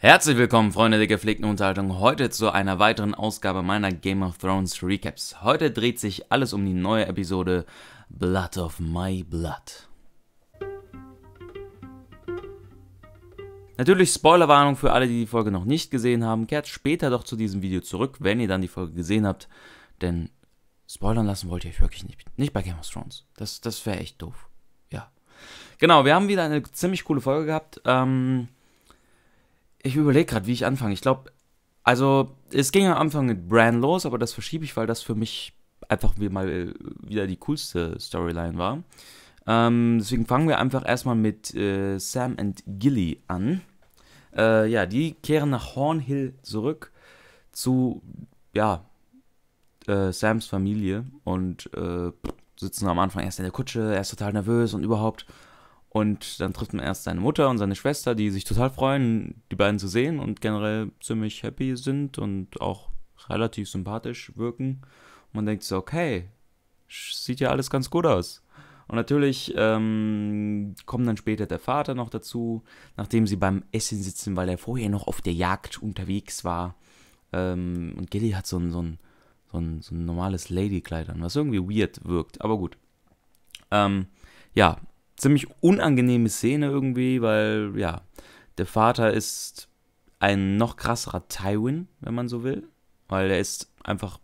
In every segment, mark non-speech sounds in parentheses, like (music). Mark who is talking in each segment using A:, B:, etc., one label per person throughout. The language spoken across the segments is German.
A: Herzlich willkommen, Freunde der gepflegten Unterhaltung, heute zu einer weiteren Ausgabe meiner Game of Thrones Recaps. Heute dreht sich alles um die neue Episode Blood of My Blood. Natürlich Spoilerwarnung für alle, die die Folge noch nicht gesehen haben. Kehrt später doch zu diesem Video zurück, wenn ihr dann die Folge gesehen habt, denn spoilern lassen wollt ihr euch wirklich nicht. Nicht bei Game of Thrones. Das, das wäre echt doof. Ja. Genau, wir haben wieder eine ziemlich coole Folge gehabt. Ähm ich überlege gerade, wie ich anfange. Ich glaube, also es ging am Anfang mit Bran los, aber das verschiebe ich, weil das für mich einfach mal äh, wieder die coolste Storyline war. Ähm, deswegen fangen wir einfach erstmal mit äh, Sam und Gilly an. Äh, ja, die kehren nach Hornhill zurück zu, ja, äh, Sams Familie und äh, sitzen am Anfang erst in der Kutsche, er ist total nervös und überhaupt. Und dann trifft man erst seine Mutter und seine Schwester, die sich total freuen, die beiden zu sehen und generell ziemlich happy sind und auch relativ sympathisch wirken. Und man denkt so, okay, sieht ja alles ganz gut aus. Und natürlich ähm, kommt dann später der Vater noch dazu, nachdem sie beim Essen sitzen, weil er vorher noch auf der Jagd unterwegs war. Ähm, und Gilly hat so ein, so ein, so ein, so ein normales Ladykleid an, was irgendwie weird wirkt, aber gut. Ähm, ja, ziemlich unangenehme Szene irgendwie, weil ja, der Vater ist ein noch krasserer Tywin, wenn man so will, weil er ist einfach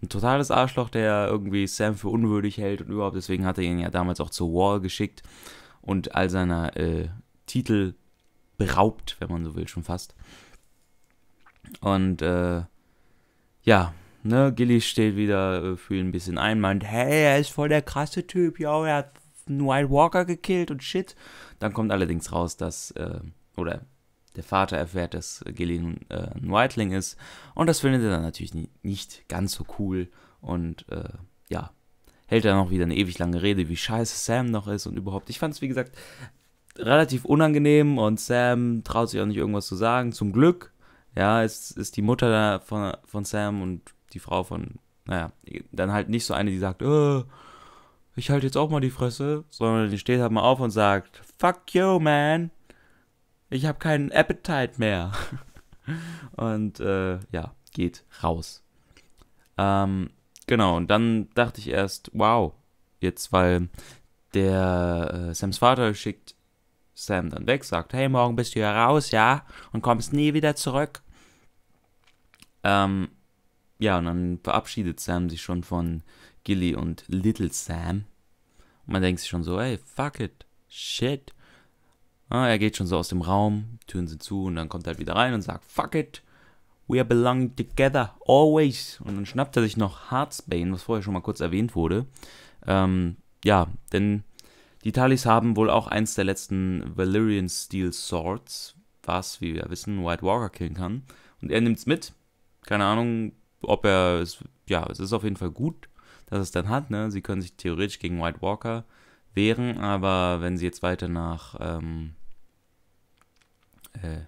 A: ein totales Arschloch, der irgendwie Sam für unwürdig hält und überhaupt, deswegen hat er ihn ja damals auch zur Wall geschickt und all seiner äh, Titel beraubt, wenn man so will, schon fast. Und äh, ja, ne, Gilly steht wieder äh, für ihn ein bisschen ein, meint, hey, er ist voll der krasse Typ, ja, er hat ersten White Walker gekillt und shit. Dann kommt allerdings raus, dass, äh, oder der Vater erfährt, dass Gilly äh, ein Whiteling ist. Und das findet er dann natürlich nie, nicht ganz so cool. Und äh, ja, hält dann auch wieder eine ewig lange Rede, wie scheiße Sam noch ist und überhaupt. Ich fand es, wie gesagt, relativ unangenehm und Sam traut sich auch nicht irgendwas zu sagen. Zum Glück, ja, ist, ist die Mutter da von, von Sam und die Frau von, naja, dann halt nicht so eine, die sagt, äh, ich halte jetzt auch mal die Fresse, sondern die steht halt mal auf und sagt, fuck you, man. Ich habe keinen Appetite mehr. (laughs) und äh, ja, geht raus. Ähm, genau, und dann dachte ich erst, wow, jetzt, weil der äh, Sams Vater schickt Sam dann weg, sagt, hey, morgen bist du hier raus, ja, und kommst nie wieder zurück. Ähm, ja, und dann verabschiedet Sam sich schon von Gilly und Little Sam. Und man denkt sich schon so, ey, fuck it, shit. Ah, er geht schon so aus dem Raum, Türen sind zu und dann kommt er halt wieder rein und sagt, fuck it, we are belong together, always. Und dann schnappt er sich noch Heartsbane, was vorher schon mal kurz erwähnt wurde. Ähm, ja, denn die Talis haben wohl auch eins der letzten Valyrian Steel Swords, was, wie wir wissen, White Walker killen kann. Und er nimmt es mit. Keine Ahnung, ob er es. Ja, es ist auf jeden Fall gut dass es dann hat. Ne? Sie können sich theoretisch gegen White Walker wehren, aber wenn sie jetzt weiter nach, ähm, äh,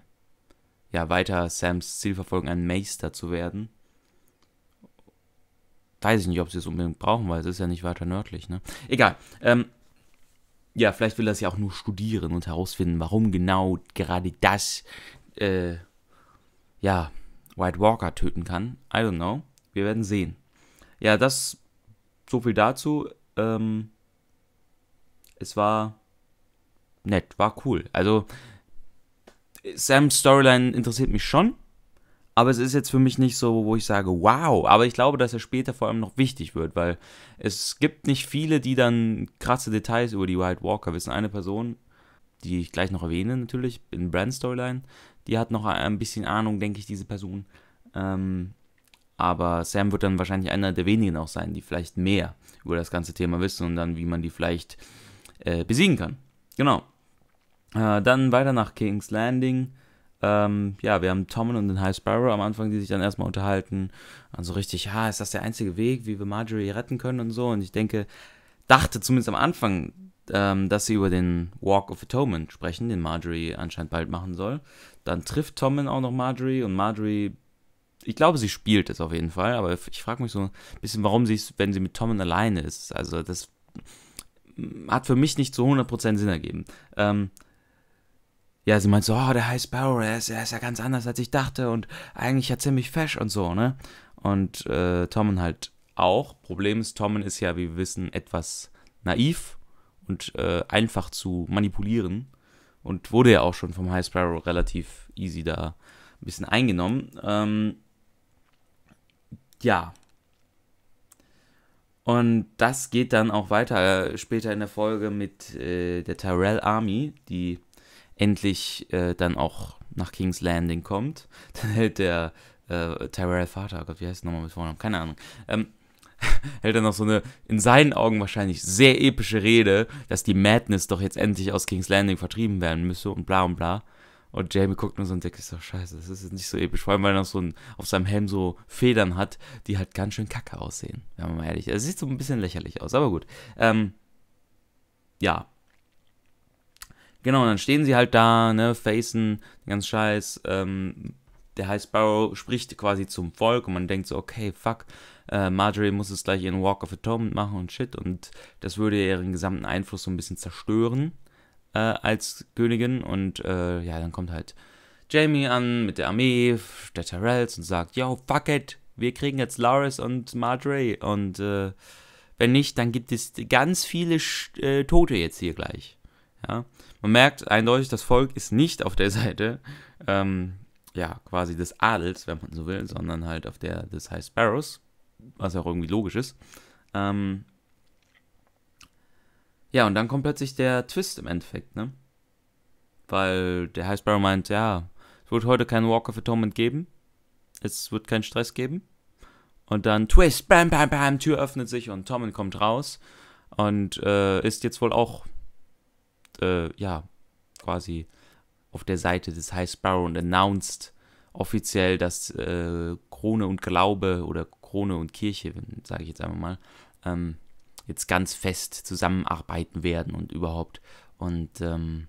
A: ja, weiter Sams Ziel verfolgen, ein Meister zu werden, weiß ich nicht, ob sie es unbedingt brauchen, weil es ist ja nicht weiter nördlich. Ne? Egal. Ähm, ja, vielleicht will das ja auch nur studieren und herausfinden, warum genau gerade das, äh, ja, White Walker töten kann. I don't know. Wir werden sehen. Ja, das so viel dazu. Ähm, es war nett, war cool. Also Sams Storyline interessiert mich schon, aber es ist jetzt für mich nicht so, wo ich sage, wow. Aber ich glaube, dass er später vor allem noch wichtig wird, weil es gibt nicht viele, die dann krasse Details über die White Walker wissen. Eine Person, die ich gleich noch erwähne natürlich, in Brand Storyline, die hat noch ein bisschen Ahnung, denke ich, diese Person. Ähm, aber Sam wird dann wahrscheinlich einer der wenigen auch sein, die vielleicht mehr über das ganze Thema wissen und dann, wie man die vielleicht äh, besiegen kann. Genau. Äh, dann weiter nach King's Landing. Ähm, ja, wir haben Tommen und den High Sparrow am Anfang, die sich dann erstmal unterhalten. Also richtig, ja, ist das der einzige Weg, wie wir Marjorie retten können und so. Und ich denke, dachte zumindest am Anfang, ähm, dass sie über den Walk of Atonement sprechen, den Marjorie anscheinend bald machen soll. Dann trifft Tommen auch noch Marjorie und Marjorie ich glaube, sie spielt es auf jeden Fall, aber ich frage mich so ein bisschen, warum sie es, wenn sie mit Tommen alleine ist. Also, das hat für mich nicht zu 100% Sinn ergeben. Ähm, ja, sie meint so, oh, der High Sparrow, er ist, ist ja ganz anders, als ich dachte und eigentlich ja ziemlich fesch und so, ne? Und äh, Tommen halt auch. Problem ist, Tommen ist ja, wie wir wissen, etwas naiv und äh, einfach zu manipulieren und wurde ja auch schon vom High Sparrow relativ easy da ein bisschen eingenommen. Ähm, ja. Und das geht dann auch weiter äh, später in der Folge mit äh, der Tyrell Army, die endlich äh, dann auch nach King's Landing kommt. (laughs) Dann hält der äh, Tyrell Vater, oh Gott, wie heißt es nochmal mit Vornamen? Keine Ahnung. Ähm, (laughs) hält er noch so eine, in seinen Augen wahrscheinlich sehr epische Rede, dass die Madness doch jetzt endlich aus King's Landing vertrieben werden müsse und bla und bla. Und Jamie guckt nur so und denkt sich so, scheiße, das ist jetzt nicht so episch. Vor allem, weil er noch so ein, auf seinem Helm so Federn hat, die halt ganz schön kacke aussehen, wenn man mal ehrlich ist. Es sieht so ein bisschen lächerlich aus, aber gut. Ähm, ja. Genau, und dann stehen sie halt da, ne, facen, ganz scheiß, ähm, der High Sparrow spricht quasi zum Volk und man denkt so, okay, fuck, äh, Marjorie muss es gleich ihren Walk of Atonement machen und shit und das würde ihren gesamten Einfluss so ein bisschen zerstören äh, als Königin. Und äh, ja, dann kommt halt Jamie an mit der Armee der Tyrells und sagt, yo, fuck it, wir kriegen jetzt Laris und Marjorie. Und äh, wenn nicht, dann gibt es ganz viele Sch äh, Tote jetzt hier gleich. Ja? Man merkt eindeutig, das Volk ist nicht auf der Seite, ähm, ja, quasi des Adels, wenn man so will, sondern halt auf der des High Sparrows, was auch irgendwie logisch ist. Ähm, ja, und dann kommt plötzlich der Twist im Endeffekt, ne? Weil der High Sparrow meint, ja, es wird heute keinen Walker für Atonement geben. Es wird keinen Stress geben. Und dann Twist, bam, bam, bam, Tür öffnet sich und Tommen kommt raus und äh, ist jetzt wohl auch, äh, ja, quasi auf der Seite des High Sparrow und announced offiziell, dass äh, Krone und Glaube oder Krone und Kirche, sage ich jetzt einmal mal, ähm, jetzt ganz fest zusammenarbeiten werden und überhaupt. Und ähm,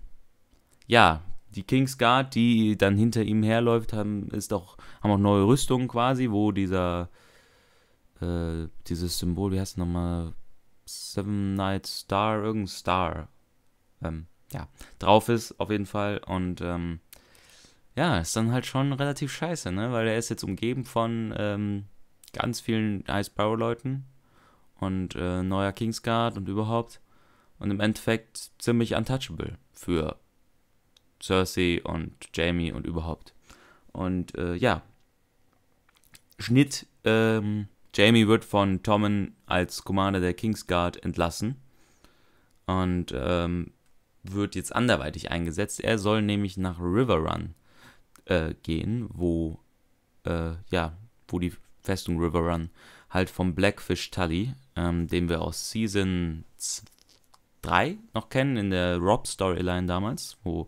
A: ja, die Kings Guard, die dann hinter ihm herläuft, haben, ist auch, haben auch neue Rüstungen quasi, wo dieser äh, dieses Symbol, wie heißt es nochmal? Seven Night Star, irgendein Star. Ähm, ja, drauf ist auf jeden Fall. Und ähm, ja, ist dann halt schon relativ scheiße, ne? Weil er ist jetzt umgeben von ähm, ganz vielen Ice Barrow-Leuten und äh, neuer Kingsguard und überhaupt. Und im Endeffekt ziemlich untouchable für Cersei und Jamie und überhaupt. Und äh, ja, Schnitt, ähm, Jamie wird von Tommen als Commander der Kingsguard entlassen und ähm, wird jetzt anderweitig eingesetzt. Er soll nämlich nach Riverrun äh, gehen, wo, äh, ja, wo die Festung Riverrun halt vom Blackfish Tully, ähm, den wir aus Season 3 noch kennen, in der Rob-Storyline damals, wo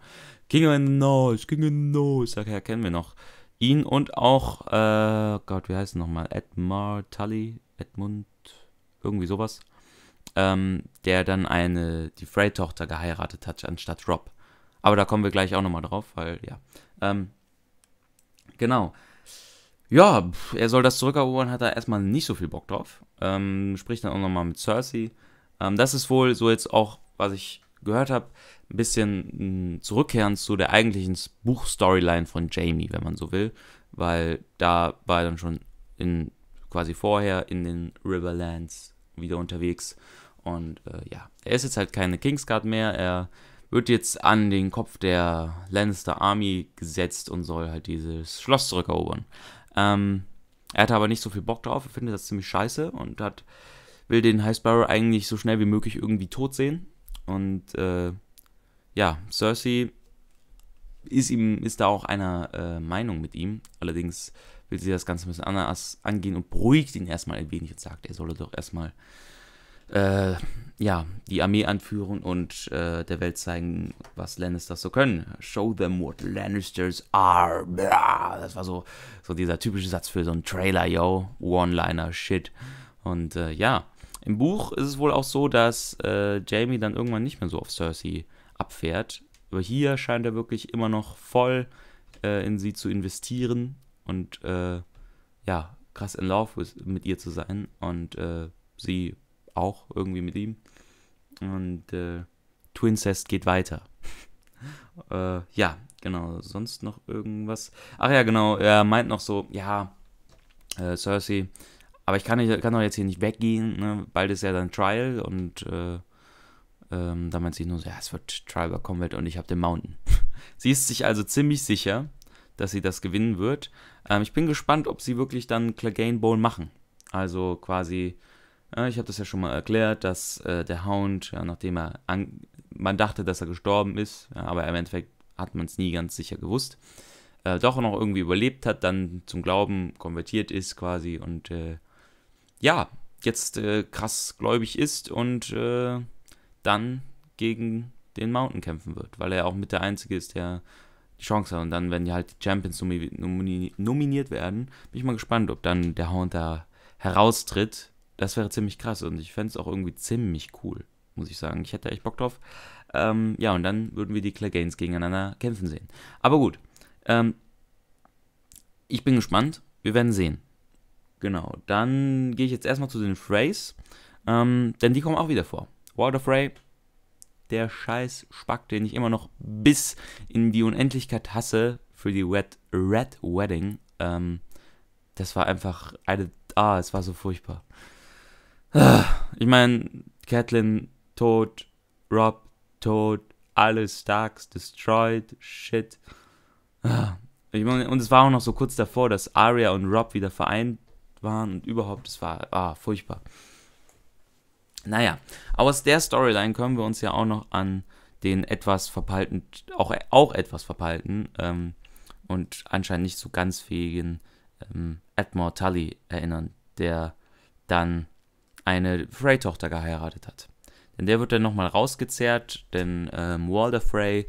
A: King of the Nose, King of the Nose, daher kennen wir noch ihn und auch, äh, Gott, wie heißt er nochmal? Edmar Tully, Edmund, irgendwie sowas. Ähm, der dann eine, die Frey-Tochter geheiratet hat, anstatt Rob. Aber da kommen wir gleich auch nochmal drauf, weil, ja. Ähm, genau ja, er soll das zurückerobern, hat er erstmal nicht so viel Bock drauf. Ähm, spricht dann auch nochmal mit Cersei. Ähm, das ist wohl so jetzt auch, was ich gehört habe, ein bisschen hm, zurückkehren zu der eigentlichen Buchstoryline von Jamie, wenn man so will. Weil da war er dann schon in, quasi vorher in den Riverlands wieder unterwegs. Und äh, ja, er ist jetzt halt keine Kingsguard mehr. Er wird jetzt an den Kopf der Lannister Army gesetzt und soll halt dieses Schloss zurückerobern. Ähm, er hatte aber nicht so viel Bock drauf, er findet das ziemlich scheiße und hat, will den High Sparrow eigentlich so schnell wie möglich irgendwie tot sehen. Und äh, ja, Cersei ist ihm, ist da auch einer äh, Meinung mit ihm. Allerdings will sie das Ganze ein bisschen anders angehen und beruhigt ihn erstmal ein wenig und sagt, er solle doch erstmal äh, ja, die Armee anführen und äh, der Welt zeigen, was Lannisters so können. Show them what Lannisters are. Das war so, so dieser typische Satz für so einen Trailer, yo. One-Liner, shit. Und äh, ja, im Buch ist es wohl auch so, dass äh, Jamie dann irgendwann nicht mehr so auf Cersei abfährt. Aber hier scheint er wirklich immer noch voll äh, in sie zu investieren und äh, ja, krass in Love with, mit ihr zu sein. Und äh, sie auch irgendwie mit ihm. Und äh, Twincest geht weiter. (laughs) äh, ja, genau. Sonst noch irgendwas? Ach ja, genau. Er meint noch so, ja, äh, Cersei, aber ich kann, nicht, kann doch jetzt hier nicht weggehen. Ne? Bald ist ja dann Trial und äh, ähm, da meint sie nur so, ja, es wird Trial bei Combat und ich habe den Mountain. (laughs) sie ist sich also ziemlich sicher, dass sie das gewinnen wird. Ähm, ich bin gespannt, ob sie wirklich dann Clagane Bowl machen. Also quasi ich habe das ja schon mal erklärt, dass äh, der Hound, ja, nachdem er an, man dachte, dass er gestorben ist, ja, aber im Endeffekt hat man es nie ganz sicher gewusst, äh, doch noch irgendwie überlebt hat, dann zum Glauben konvertiert ist quasi und äh, ja, jetzt äh, krass gläubig ist und äh, dann gegen den Mountain kämpfen wird, weil er auch mit der Einzige ist, der die Chance hat. Und dann, wenn die halt die Champions nominiert werden, bin ich mal gespannt, ob dann der Hound da heraustritt das wäre ziemlich krass und ich fände es auch irgendwie ziemlich cool, muss ich sagen. Ich hätte echt Bock drauf. Ähm, ja, und dann würden wir die Clegains gegeneinander kämpfen sehen. Aber gut, ähm, ich bin gespannt. Wir werden sehen. Genau, dann gehe ich jetzt erstmal zu den Freys, ähm, denn die kommen auch wieder vor. Wilder Frey, der scheiß Spack, den ich immer noch bis in die Unendlichkeit hasse für die Red, Red Wedding. Ähm, das war einfach eine, ah, es war so furchtbar. (sighs) Ich meine, Catelyn tot, Rob tot, alle Starks destroyed, shit. (sighs) Ich mein, und es war auch noch so kurz davor, dass Arya und Rob wieder vereint waren und überhaupt, es war ah, furchtbar. Naja, aus der Storyline können wir uns ja auch noch an den etwas verpeilten, auch, auch etwas verpeilten ähm, und anscheinend nicht so ganz fähigen ähm, Admiral Tully erinnern, der dann eine Frey-Tochter geheiratet hat. Denn der wird dann nochmal rausgezerrt, denn ähm, Walder Frey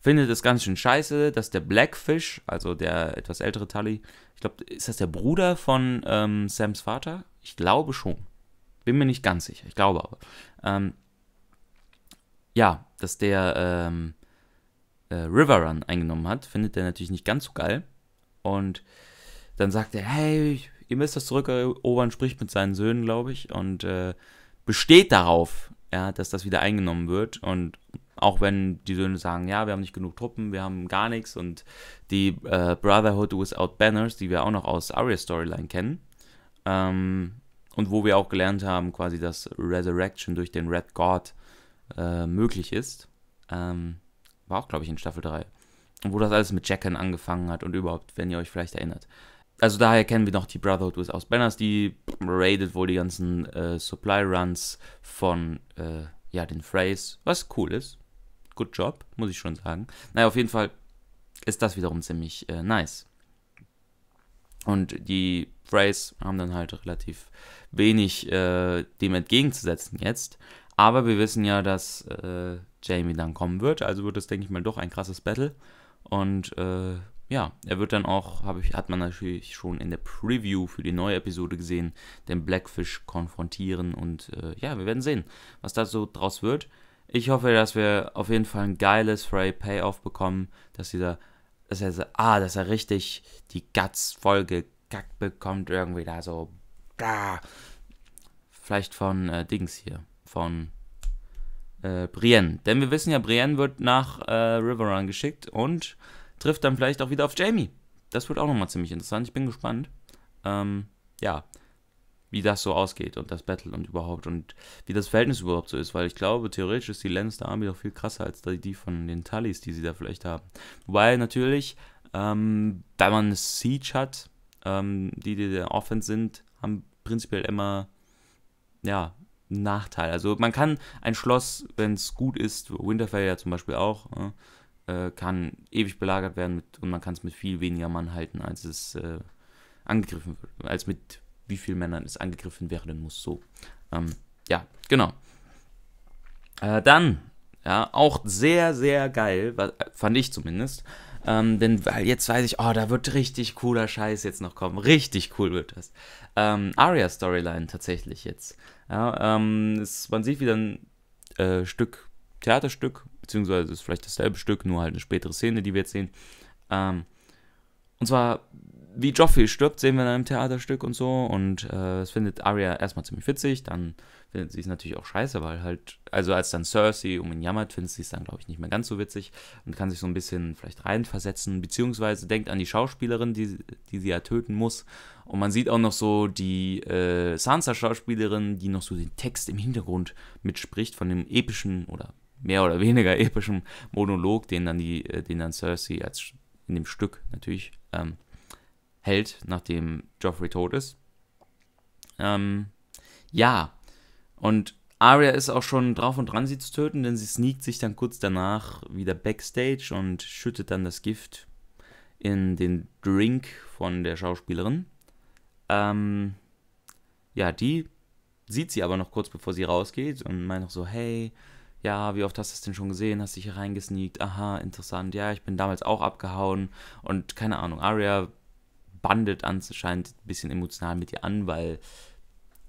A: findet es ganz schön scheiße, dass der Blackfish, also der etwas ältere Tully, ich glaube, ist das der Bruder von ähm, Sams Vater? Ich glaube schon. Bin mir nicht ganz sicher, ich glaube aber. Ähm, ja, dass der ähm, äh, River Run eingenommen hat, findet er natürlich nicht ganz so geil. Und dann sagt er, hey, ich ihr müsst das zurückerobern, spricht mit seinen Söhnen, glaube ich, und äh, besteht darauf, ja, dass das wieder eingenommen wird. Und auch wenn die Söhne sagen, ja, wir haben nicht genug Truppen, wir haben gar nichts und die äh, Brotherhood Without Banners, die wir auch noch aus Arya Storyline kennen, ähm, und wo wir auch gelernt haben, quasi, dass Resurrection durch den Red God äh, möglich ist, ähm, war auch, glaube ich, in Staffel 3. Und wo das alles mit Jacken angefangen hat und überhaupt, wenn ihr euch vielleicht erinnert also daher kennen wir noch die Brotherhood aus Banners, die raided wohl die ganzen äh, Supply Runs von äh, ja, den Phrase, was cool ist. Good job, muss ich schon sagen. Naja, auf jeden Fall ist das wiederum ziemlich äh, nice. Und die Phrase haben dann halt relativ wenig äh, dem entgegenzusetzen jetzt. Aber wir wissen ja, dass äh, Jamie dann kommen wird, also wird das, denke ich mal, doch ein krasses Battle. Und äh, ja, er wird dann auch, ich, hat man natürlich schon in der Preview für die neue Episode gesehen, den Blackfish konfrontieren und äh, ja, wir werden sehen, was da so draus wird. Ich hoffe, dass wir auf jeden Fall ein geiles Frey Payoff bekommen, dass dieser, dass er, ah, dass er richtig die Guts voll gekackt bekommt, irgendwie da so, da. Vielleicht von äh, Dings hier, von äh, Brienne. Denn wir wissen ja, Brienne wird nach äh, Riverrun geschickt und trifft dann vielleicht auch wieder auf Jamie. Das wird auch nochmal ziemlich interessant. Ich bin gespannt. Ähm, ja, wie das so ausgeht und das Battle und überhaupt und wie das Verhältnis überhaupt so ist, weil ich glaube, theoretisch ist die Lannister Army doch viel krasser als die von den Tullys, die sie da vielleicht haben. Weil natürlich, ähm, da man eine Siege hat, ähm, die, die der Offense sind, haben prinzipiell immer, ja, einen Nachteil. Also man kann ein Schloss, wenn es gut ist, Winterfell ja zum Beispiel auch, äh, äh, kann ewig belagert werden mit, und man kann es mit viel weniger Mann halten, als es äh, angegriffen wird, als mit wie vielen Männern es angegriffen werden muss. So. Ähm, ja, genau. Äh, dann, ja, auch sehr, sehr geil, fand ich zumindest. Ähm, denn weil jetzt weiß ich, oh, da wird richtig cooler Scheiß jetzt noch kommen. Richtig cool wird das. Ähm, Aria-Storyline tatsächlich jetzt. Ja, ähm, es, man sieht wieder ein äh, Stück, Theaterstück beziehungsweise es ist vielleicht dasselbe Stück, nur halt eine spätere Szene, die wir jetzt sehen. Ähm, und zwar, wie Joffrey stirbt, sehen wir in einem Theaterstück und so. Und äh, es findet Arya erstmal ziemlich witzig, dann findet sie es natürlich auch scheiße, weil halt, also als dann Cersei um ihn jammert, findet sie es dann, glaube ich, nicht mehr ganz so witzig und kann sich so ein bisschen vielleicht reinversetzen, beziehungsweise denkt an die Schauspielerin, die, die sie ja töten muss. Und man sieht auch noch so die äh, Sansa-Schauspielerin, die noch so den Text im Hintergrund mitspricht von dem epischen oder mehr oder weniger epischen Monolog, den dann, die, äh, den dann Cersei als, in dem Stück natürlich ähm, hält, nachdem Joffrey tot ist. Ähm, ja, und Arya ist auch schon drauf und dran, sie zu töten, denn sie sneakt sich dann kurz danach wieder backstage und schüttet dann das Gift in den Drink von der Schauspielerin. Ähm, ja, die sieht sie aber noch kurz bevor sie rausgeht und meint noch so, hey, ja, wie oft hast du es denn schon gesehen? Hast dich hier reingesneakt? Aha, interessant. Ja, ich bin damals auch abgehauen. Und keine Ahnung, Arya bandet anscheinend ein bisschen emotional mit ihr an, weil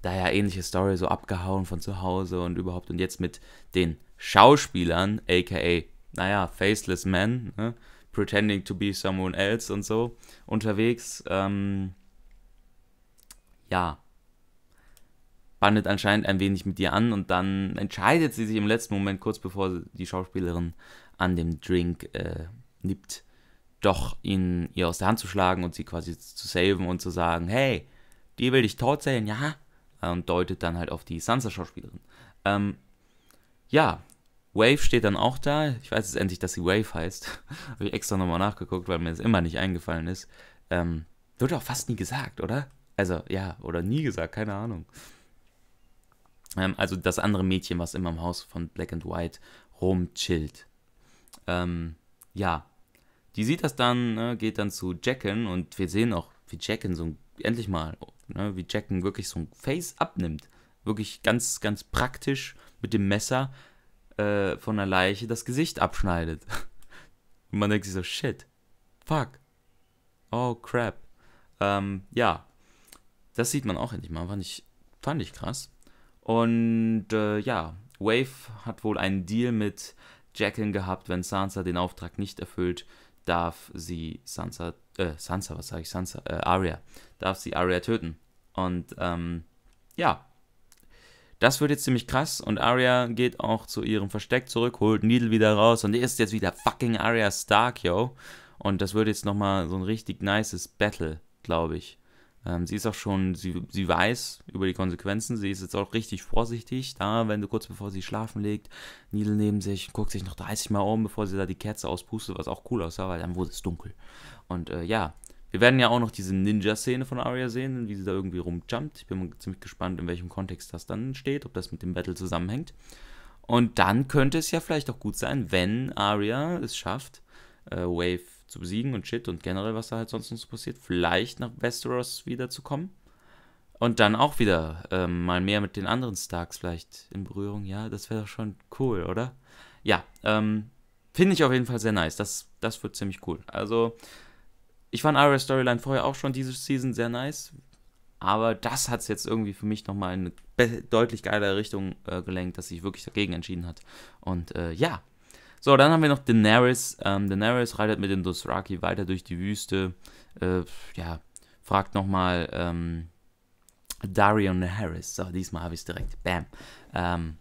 A: da ja ähnliche Story, so abgehauen von zu Hause und überhaupt. Und jetzt mit den Schauspielern, aka, naja, Faceless Men, ne? pretending to be someone else und so, unterwegs. Ähm, ja, bandet anscheinend ein wenig mit ihr an und dann entscheidet sie sich im letzten Moment, kurz bevor die Schauspielerin an dem Drink äh, nippt, doch ihn ihr aus der Hand zu schlagen und sie quasi zu saven und zu sagen, hey, die will dich tot sehen, ja? Und deutet dann halt auf die Sansa-Schauspielerin. Ähm, ja, Wave steht dann auch da. Ich weiß jetzt endlich, dass sie Wave heißt. (laughs) Habe ich extra nochmal nachgeguckt, weil mir das immer nicht eingefallen ist. Ähm, wird auch fast nie gesagt, oder? Also, ja, oder nie gesagt, keine Ahnung. Ähm, also das andere Mädchen, was immer im Haus von Black and White rumchillt. Ähm, ja, die sieht das dann, ne, geht dann zu Jacken und wir sehen auch, wie Jacken so ein, endlich mal, ne, wie Jacken wirklich so ein Face abnimmt. Wirklich ganz, ganz praktisch mit dem Messer äh, von der Leiche das Gesicht abschneidet. (laughs) und man denkt sich so, shit, fuck, oh crap. Ähm, ja, das sieht man auch endlich mal, fand ich, fand ich krass. Und äh, ja, Wave hat wohl einen Deal mit Jacqueline gehabt, wenn Sansa den Auftrag nicht erfüllt, darf sie Sansa, äh, Sansa, was sage ich, Sansa, äh, Arya, darf sie Arya töten. Und ähm, ja, das wird jetzt ziemlich krass und Arya geht auch zu ihrem Versteck zurück, holt Needle wieder raus und ist jetzt wieder fucking Arya Stark, yo. Und das wird jetzt nochmal so ein richtig nices Battle, glaube ich. Ähm, sie ist auch schon, sie, sie weiß über die Konsequenzen, sie ist jetzt auch richtig vorsichtig da, wenn du kurz bevor sie schlafen legt, Nidel neben sich, guckt sich noch 30 Mal um, bevor sie da die Kerze auspustet, was auch cool aussah, weil dann wurde es dunkel. Und äh, ja, wir werden ja auch noch diese Ninja-Szene von Arya sehen, wie sie da irgendwie rumjumpt. Ich bin mal ziemlich gespannt, in welchem Kontext das dann steht, ob das mit dem Battle zusammenhängt. Und dann könnte es ja vielleicht auch gut sein, wenn Arya es schafft, äh, Wave zu besiegen und shit und generell, was da halt sonst noch so passiert. Vielleicht nach Westeros wiederzukommen. Und dann auch wieder ähm, mal mehr mit den anderen Starks vielleicht in Berührung. Ja, das wäre doch schon cool, oder? Ja, ähm, finde ich auf jeden Fall sehr nice. Das, das wird ziemlich cool. Also, ich fand Arya Storyline vorher auch schon diese Season sehr nice. Aber das hat es jetzt irgendwie für mich nochmal in eine deutlich geilere Richtung äh, gelenkt, dass sich wirklich dagegen entschieden hat. Und äh, ja, so, dann haben wir noch Daenerys. Ähm, Daenerys reitet mit den Dothraki weiter durch die Wüste. Äh, ja, fragt nochmal ähm, Darion Harris. So, diesmal habe ich es direkt. Bam. Ähm,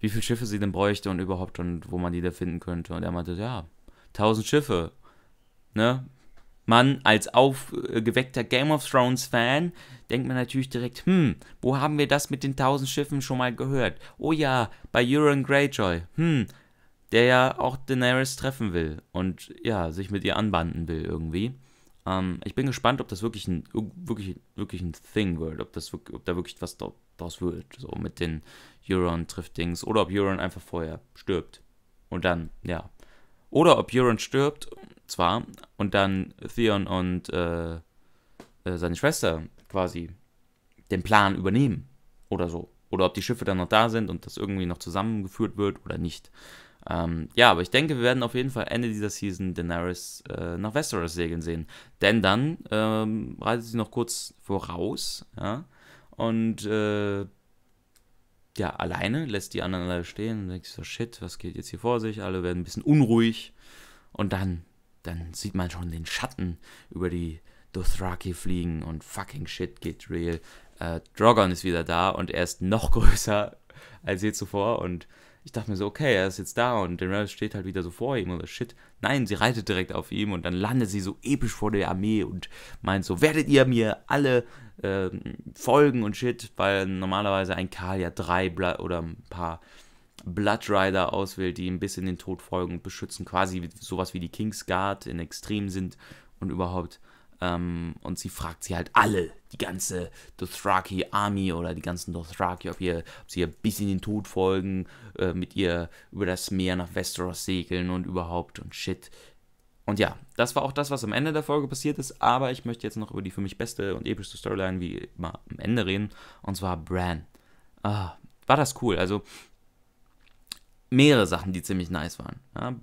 A: wie viele Schiffe sie denn bräuchte und überhaupt und wo man die da finden könnte. Und er meinte, ja, 1000 Schiffe. Ne? Man als aufgeweckter Game of Thrones Fan denkt man natürlich direkt, hm, wo haben wir das mit den 1000 Schiffen schon mal gehört? Oh ja, bei Euron Greyjoy. Hm, der ja auch Daenerys treffen will und ja, sich mit ihr anbanden will irgendwie. Ähm, ich bin gespannt, ob das wirklich ein, wirklich, wirklich ein Thing wird, ob, das, ob da wirklich was draus wird, so mit den Euron-Triftings oder ob Euron einfach vorher stirbt und dann, ja. Oder ob Euron stirbt, zwar, und dann Theon und äh, äh, seine Schwester quasi den Plan übernehmen oder so. Oder ob die Schiffe dann noch da sind und das irgendwie noch zusammengeführt wird oder nicht. Ähm, ja, aber ich denke, wir werden auf jeden Fall Ende dieser Season Daenerys äh, nach Westeros segeln sehen. Denn dann ähm, reitet sie noch kurz voraus ja, und äh, ja, alleine lässt die anderen alle stehen und denkt so: Shit, was geht jetzt hier vor sich? Alle werden ein bisschen unruhig. Und dann, dann sieht man schon den Schatten über die Dothraki fliegen und fucking shit geht real. Äh, Drogon ist wieder da und er ist noch (laughs) größer als je zuvor und ich dachte mir so, okay, er ist jetzt da und der Daenerys steht halt wieder so vor ihm oder shit. Nein, sie reitet direkt auf ihm und dann landet sie so episch vor der Armee und meint so, werdet ihr mir alle äh, folgen und shit, weil normalerweise ein Karl ja drei Bla oder ein paar Bloodrider auswählt, die ihm bis in den Tod folgen und beschützen, quasi sowas wie die Kingsguard in Extrem sind und überhaupt. Ähm, und sie fragt sie halt alle, die ganze Dothraki Army oder die ganzen Dothraki, ob, ihr, ob sie ihr bis in den Tod folgen, äh, mit ihr über das Meer nach Westeros segeln und überhaupt und shit. Und ja, das war auch das, was am Ende der Folge passiert ist, aber ich möchte jetzt noch über die für mich beste und epischste Storyline wie immer am Ende reden, und zwar Bran. Ah, war das cool. Also mehrere Sachen, die ziemlich nice waren. Ja,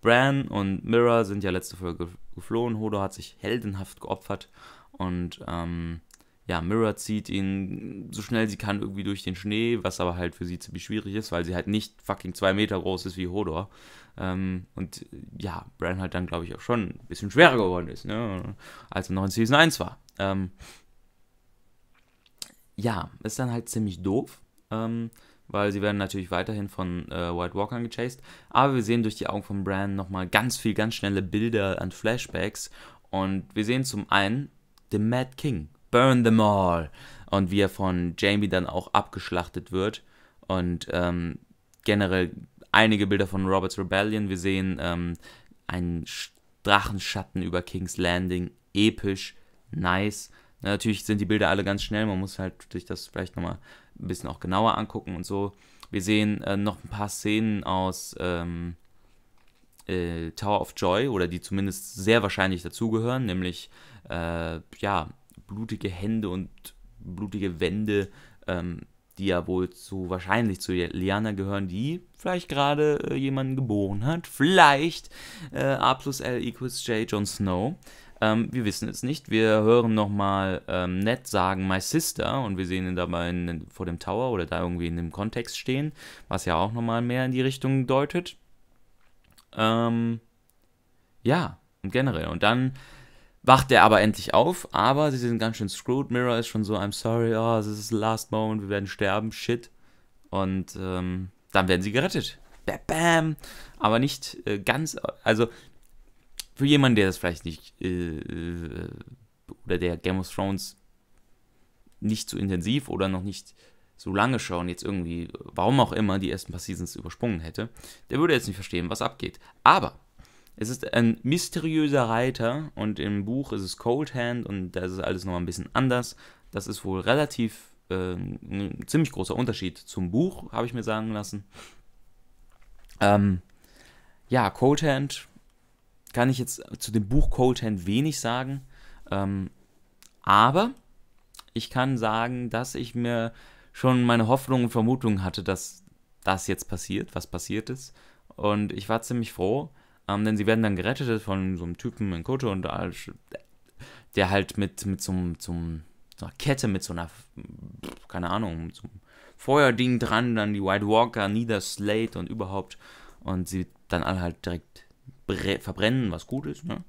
A: Bran und Mira sind ja letzte Folge geflohen. Hodor hat sich heldenhaft geopfert und ähm, ja, Mira zieht ihn so schnell sie kann irgendwie durch den Schnee, was aber halt für sie ziemlich schwierig ist, weil sie halt nicht fucking zwei Meter groß ist wie Hodor. Ähm, und ja, Bran halt dann, glaube ich, auch schon ein bisschen schwerer geworden ist, ne? als er noch in Season 1 war. Ähm, ja, ist dann halt ziemlich doof. Ähm, weil sie werden natürlich weiterhin von äh, White Walkern gechased. Aber wir sehen durch die Augen von Bran nochmal ganz viel, ganz schnelle Bilder und Flashbacks. Und wir sehen zum einen The Mad King, Burn them all. Und wie er von Jamie dann auch abgeschlachtet wird. Und ähm, generell einige Bilder von Robert's Rebellion. Wir sehen ähm, einen Drachenschatten über King's Landing. Episch, nice. Natürlich sind die Bilder alle ganz schnell. Man muss halt durch das vielleicht nochmal ein bisschen auch genauer angucken und so. Wir sehen äh, noch ein paar Szenen aus ähm, äh, Tower of Joy oder die zumindest sehr wahrscheinlich dazugehören, nämlich äh, ja, blutige Hände und blutige Wände, ähm, die ja wohl zu wahrscheinlich zu Liana gehören, die vielleicht gerade äh, jemanden geboren hat. Vielleicht äh, A plus L equals J Jon Snow. Ähm, wir wissen es nicht. Wir hören nochmal ähm, Ned sagen My Sister und wir sehen ihn dabei in, vor dem Tower oder da irgendwie in dem Kontext stehen, was ja auch nochmal mehr in die Richtung deutet. Ähm, ja, generell. Und dann wacht er aber endlich auf, aber sie sind ganz schön screwed. Mirror ist schon so, I'm sorry, oh, this is the last moment, wir werden sterben, shit. Und ähm, dann werden sie gerettet. Bam, bam. Aber nicht äh, ganz, also für jemanden, der das vielleicht nicht äh, äh, oder der Game of Thrones nicht so intensiv oder noch nicht so lange schauen, jetzt irgendwie, warum auch immer, die ersten paar Seasons übersprungen hätte, der würde jetzt nicht verstehen, was abgeht. Aber es ist ein mysteriöser Reiter und im Buch ist es Cold Hand und da ist es alles nochmal ein bisschen anders. Das ist wohl relativ äh, ein ziemlich großer Unterschied zum Buch, habe ich mir sagen lassen. Ähm, ja, Cold Hand kann ich jetzt zu dem Buch Cold Hand wenig sagen, ähm, aber ich kann sagen, dass ich mir schon meine Hoffnungen und Vermutungen hatte, dass das jetzt passiert, was passiert ist. Und ich war ziemlich froh, ähm, denn sie werden dann gerettet von so einem Typen in Kutte und der halt mit, mit so, einem, so einer Kette, mit so einer, keine Ahnung, so einem Feuerding dran, dann die White Walker niederslate und überhaupt. Und sie dann alle halt direkt Verbrennen was gut ist. Ne?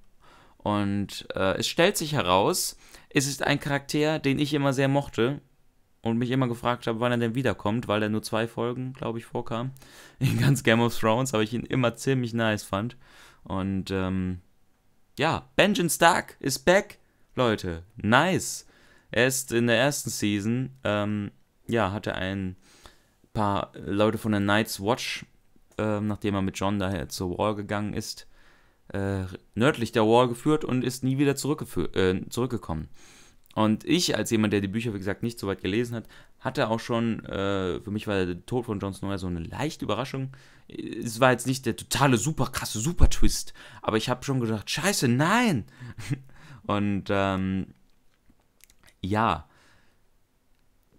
A: Und äh, es stellt sich heraus, es ist ein Charakter, den ich immer sehr mochte und mich immer gefragt habe, wann er denn wiederkommt, weil er nur zwei Folgen, glaube ich, vorkam. (laughs) In ganz Game of Thrones, aber ich ihn immer ziemlich nice fand. Und ähm, ja, Benjamin Stark ist back, Leute. Nice. Er ist in der ersten Season, ähm, ja, hatte ein paar Leute von der Night's Watch, ähm, nachdem er mit John daher zur Wall gegangen ist, äh, nördlich der Wall geführt und ist nie wieder äh, zurückgekommen. Und ich, als jemand, der die Bücher, wie gesagt, nicht so weit gelesen hat, hatte auch schon, äh, für mich war der Tod von Jon Snow so eine leichte Überraschung. Es war jetzt nicht der totale, super krasse Super-Twist, aber ich habe schon gedacht, scheiße, nein! (laughs) und ähm, ja,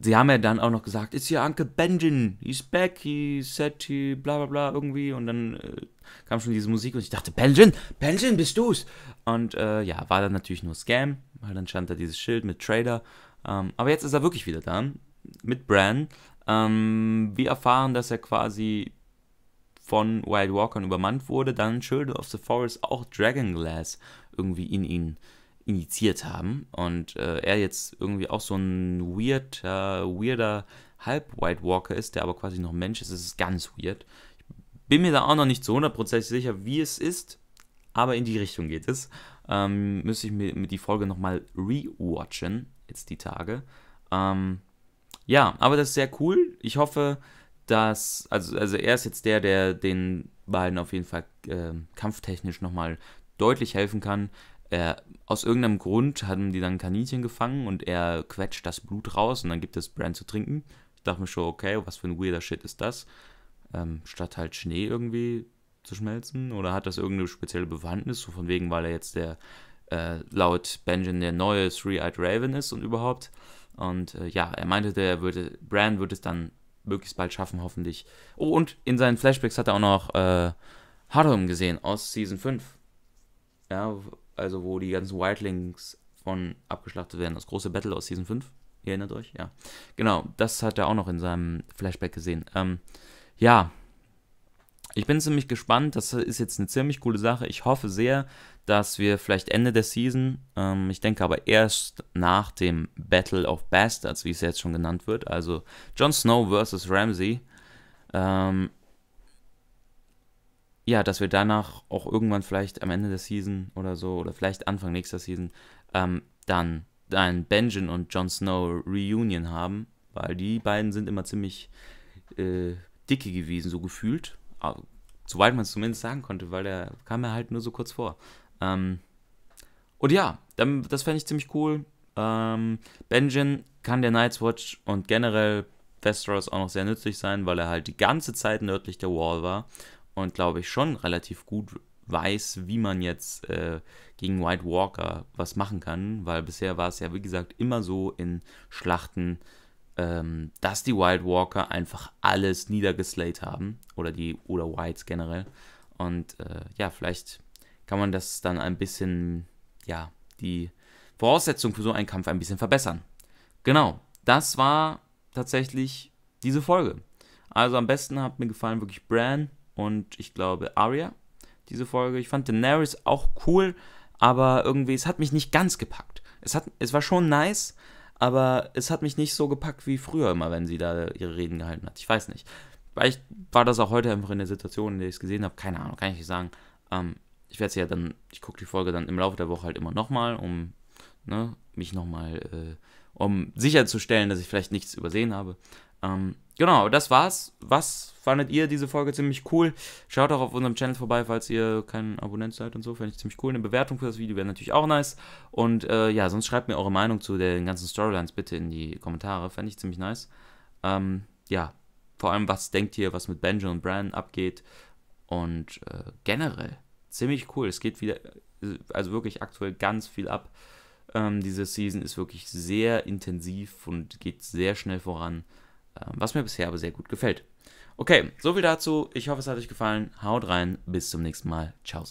A: sie haben ja dann auch noch gesagt, ist hier Uncle Benjin, he's back, he said he bla bla bla irgendwie und dann äh, kam schon diese Musik und ich dachte, Benjin, Benjin, bist du's? Und äh, ja, war dann natürlich nur Scam, weil dann stand da dieses Schild mit Trader, ähm, aber jetzt ist er wirklich wieder da, mit Bran. Ähm, wir erfahren, dass er quasi von Wild Walkern übermannt wurde, dann Children of the Forest auch Dragonglass irgendwie in ihn initiiert haben. Und äh, er jetzt irgendwie auch so ein weirder, weirder Halb-White Walker ist, der aber quasi noch Mensch ist, das ist ganz weird. Ich bin mir da auch noch nicht zu 100% sicher, wie es ist, aber in die Richtung geht es. Ähm, müsste ich mir, mir die Folge nochmal rewatchen, jetzt die Tage. Ähm, ja, aber das ist sehr cool. Ich hoffe, dass, also, also er ist jetzt der, der den beiden auf jeden Fall äh, kampftechnisch nochmal deutlich helfen kann er, aus irgendeinem Grund haben die dann Kaninchen gefangen und er quetscht das Blut raus und dann gibt es Bran zu trinken. Ich dachte mir schon, okay, was für ein weirder Shit ist das? Ähm, statt halt Schnee irgendwie zu schmelzen? Oder hat das irgendeine spezielle Bewandtnis? So von wegen, weil er jetzt der, äh, laut Benjamin der neue Three-Eyed Raven ist und überhaupt. Und äh, ja, er meinte, der würde, Bran würde es dann möglichst bald schaffen, hoffentlich. Oh, und in seinen Flashbacks hat er auch noch äh, Harum gesehen aus Season 5. Ja, also wo die ganzen Wildlings von abgeschlachtet werden. Das große Battle aus Season 5. Ihr erinnert euch? Ja. Genau, das hat er auch noch in seinem Flashback gesehen. Ähm, ja. Ich bin ziemlich gespannt. Das ist jetzt eine ziemlich coole Sache. Ich hoffe sehr, dass wir vielleicht Ende der Season, ähm, ich denke aber erst nach dem Battle of Bastards, wie es jetzt schon genannt wird, also Jon Snow versus Ramsey, ähm, ja, dass wir danach auch irgendwann vielleicht am Ende der Season oder so, oder vielleicht Anfang nächster Season, ähm, dann ein Benjen und Jon Snow Reunion haben, weil die beiden sind immer ziemlich äh, dicke gewesen, so gefühlt. Also, soweit man es zumindest sagen konnte, weil der kam ja halt nur so kurz vor. Ähm, und ja, dann, das fände ich ziemlich cool. Ähm, Benjen kann der Night's Watch und generell Westeros auch noch sehr nützlich sein, weil er halt die ganze Zeit nördlich der Wall war und glaube ich schon relativ gut weiß, wie man jetzt äh, gegen White Walker was machen kann, weil bisher war es ja, wie gesagt, immer so in Schlachten, ähm, dass die White Walker einfach alles niedergeslayt haben oder die oder Whites generell. Und äh, ja, vielleicht kann man das dann ein bisschen, ja, die Voraussetzung für so einen Kampf ein bisschen verbessern. Genau, das war tatsächlich diese Folge. Also am besten hat mir gefallen wirklich Bran, und ich glaube Arya diese Folge. Ich fand Daenerys auch cool, aber irgendwie, es hat mich nicht ganz gepackt. Es, hat, es war schon nice, aber es hat mich nicht so gepackt wie früher immer, wenn sie da ihre Reden gehalten hat. Ich weiß nicht. Vielleicht war das auch heute einfach in der Situation, in der ich es gesehen habe. Keine Ahnung, kann ich nicht sagen. Ähm, ich werde es ja dann, ich gucke die Folge dann im Laufe der Woche halt immer nochmal, um ne, mich nochmal, äh, um sicherzustellen, dass ich vielleicht nichts übersehen habe. Ähm, genau, das war's. Was fandet ihr diese Folge ziemlich cool? Schaut auch auf unserem Channel vorbei, falls ihr kein Abonnent seid und so. Fände ich ziemlich cool. Eine Bewertung für das Video wäre natürlich auch nice. Und äh, ja, sonst schreibt mir eure Meinung zu den ganzen Storylines bitte in die Kommentare. Fände ich ziemlich nice. Ähm, ja, vor allem, was denkt ihr, was mit Benjamin und Bran abgeht? Und äh, generell, ziemlich cool. Es geht wieder, also wirklich aktuell ganz viel ab. Ähm, diese Season ist wirklich sehr intensiv und geht sehr schnell voran. Ähm, was mir bisher aber sehr gut gefällt. Okay, soviel dazu. Ich hoffe, es hat euch gefallen. Haut rein, bis zum nächsten Mal. Ciao.